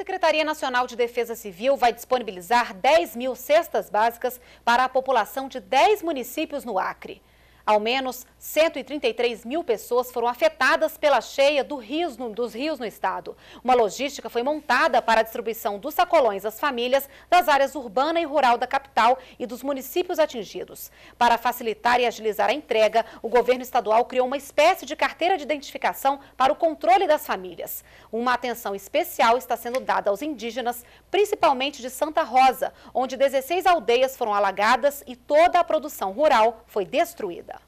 Secretaria Nacional de Defesa Civil vai disponibilizar 10 mil cestas básicas para a população de 10 municípios no Acre. Ao menos 133 mil pessoas foram afetadas pela cheia do rios no, dos rios no estado. Uma logística foi montada para a distribuição dos sacolões às famílias das áreas urbana e rural da capital e dos municípios atingidos. Para facilitar e agilizar a entrega, o governo estadual criou uma espécie de carteira de identificação para o controle das famílias. Uma atenção especial está sendo dada aos indígenas, principalmente de Santa Rosa, onde 16 aldeias foram alagadas e toda a produção rural foi destruída.